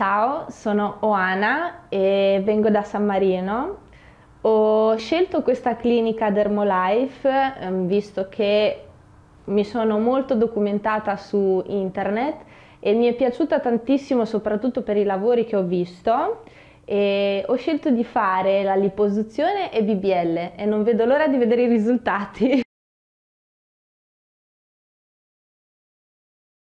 Ciao, sono Oana e vengo da San Marino. Ho scelto questa clinica Dermolife ehm, visto che mi sono molto documentata su internet e mi è piaciuta tantissimo soprattutto per i lavori che ho visto e ho scelto di fare la liposuzione e BBL e non vedo l'ora di vedere i risultati.